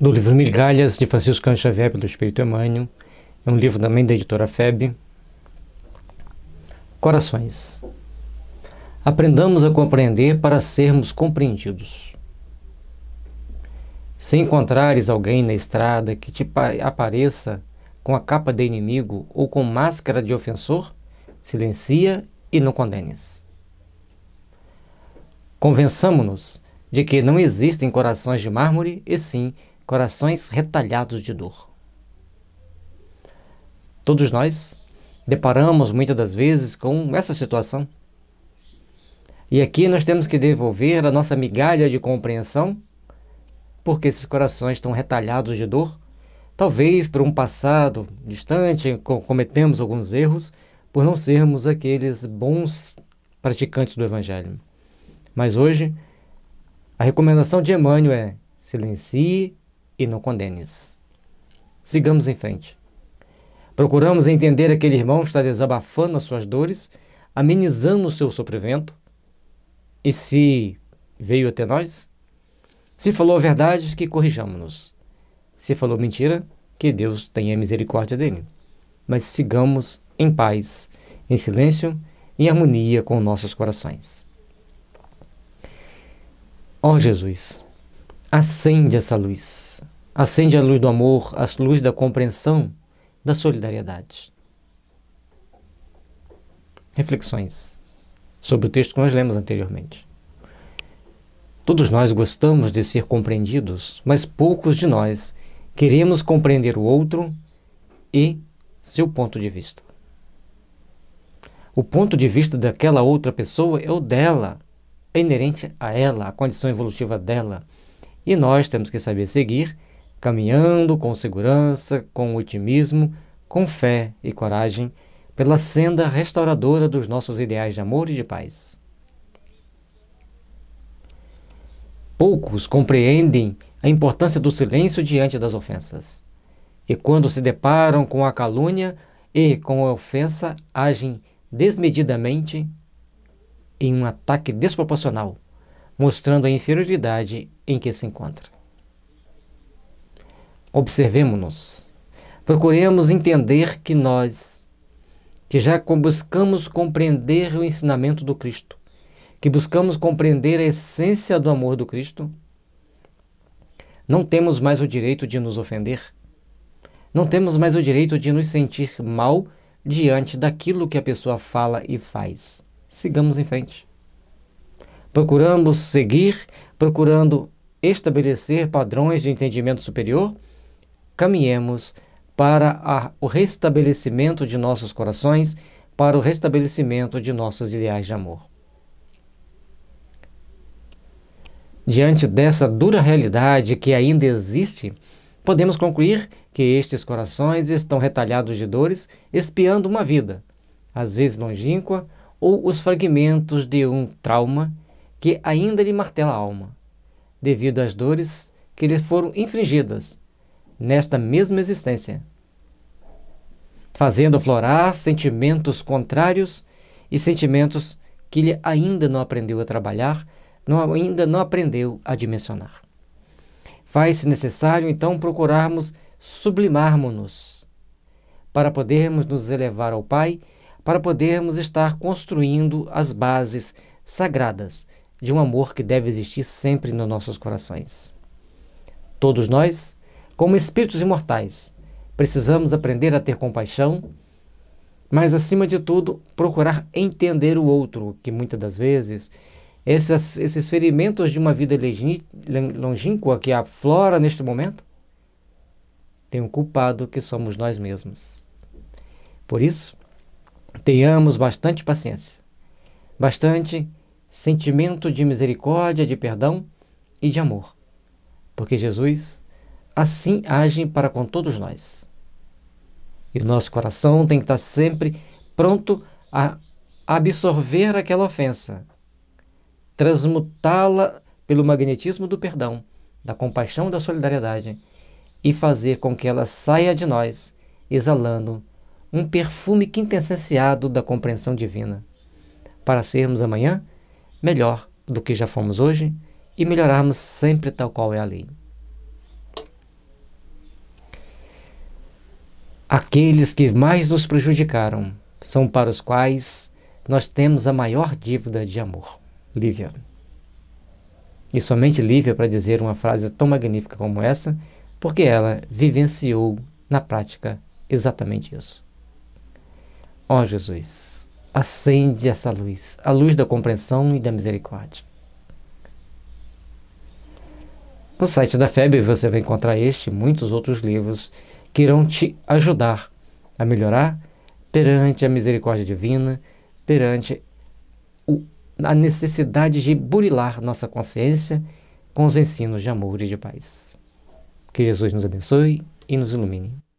do livro Migalhas, de Francisco Xavier, pelo Espírito Emmanuel. É um livro também da editora FEB. Corações. Aprendamos a compreender para sermos compreendidos. Se encontrares alguém na estrada que te apareça com a capa de inimigo ou com máscara de ofensor, silencia e não condenes. Convençamo-nos de que não existem corações de mármore, e sim corações retalhados de dor. Todos nós deparamos muitas das vezes com essa situação. E aqui nós temos que devolver a nossa migalha de compreensão, porque esses corações estão retalhados de dor, talvez por um passado distante, cometemos alguns erros por não sermos aqueles bons praticantes do Evangelho. Mas hoje, a recomendação de Emmanuel é silencie e não condenes. Sigamos em frente. Procuramos entender aquele irmão que está desabafando as suas dores, amenizando o seu sofrimento, e se veio até nós, se falou a verdade, que corrijamos-nos. Se falou mentira, que Deus tenha misericórdia dele. Mas sigamos em paz, em silêncio, em harmonia com nossos corações. Ó oh, Jesus, acende essa luz, Acende a luz do amor, a luz da compreensão, da solidariedade. Reflexões sobre o texto que nós lemos anteriormente. Todos nós gostamos de ser compreendidos, mas poucos de nós queremos compreender o outro e seu ponto de vista. O ponto de vista daquela outra pessoa é o dela, é inerente a ela, a condição evolutiva dela. E nós temos que saber seguir caminhando com segurança, com otimismo, com fé e coragem pela senda restauradora dos nossos ideais de amor e de paz. Poucos compreendem a importância do silêncio diante das ofensas. E quando se deparam com a calúnia e com a ofensa, agem desmedidamente em um ataque desproporcional, mostrando a inferioridade em que se encontra. Observemos-nos. Procuremos entender que nós, que já buscamos compreender o ensinamento do Cristo, que buscamos compreender a essência do amor do Cristo, não temos mais o direito de nos ofender. Não temos mais o direito de nos sentir mal diante daquilo que a pessoa fala e faz. Sigamos em frente. Procuramos seguir, procurando estabelecer padrões de entendimento superior caminhemos para a, o restabelecimento de nossos corações, para o restabelecimento de nossos ideais de amor. Diante dessa dura realidade que ainda existe, podemos concluir que estes corações estão retalhados de dores, espiando uma vida, às vezes longínqua, ou os fragmentos de um trauma que ainda lhe martela a alma, devido às dores que lhe foram infringidas nesta mesma existência, fazendo florar sentimentos contrários e sentimentos que ele ainda não aprendeu a trabalhar, não, ainda não aprendeu a dimensionar. Faz-se necessário, então, procurarmos sublimarmos-nos para podermos nos elevar ao Pai, para podermos estar construindo as bases sagradas de um amor que deve existir sempre nos nossos corações. Todos nós como espíritos imortais, precisamos aprender a ter compaixão, mas, acima de tudo, procurar entender o outro, que muitas das vezes esses, esses ferimentos de uma vida longínqua que aflora neste momento tem um culpado que somos nós mesmos. Por isso, tenhamos bastante paciência, bastante sentimento de misericórdia, de perdão e de amor, porque Jesus assim agem para com todos nós. E o nosso coração tem que estar sempre pronto a absorver aquela ofensa, transmutá-la pelo magnetismo do perdão, da compaixão, da solidariedade e fazer com que ela saia de nós, exalando um perfume quintessenciado da compreensão divina, para sermos amanhã melhor do que já fomos hoje e melhorarmos sempre tal qual é a lei. Aqueles que mais nos prejudicaram são para os quais nós temos a maior dívida de amor. Lívia. E somente Lívia para dizer uma frase tão magnífica como essa, porque ela vivenciou na prática exatamente isso. Ó oh, Jesus, acende essa luz, a luz da compreensão e da misericórdia. No site da FEB você vai encontrar este e muitos outros livros que irão te ajudar a melhorar perante a misericórdia divina, perante o, a necessidade de burilar nossa consciência com os ensinos de amor e de paz. Que Jesus nos abençoe e nos ilumine.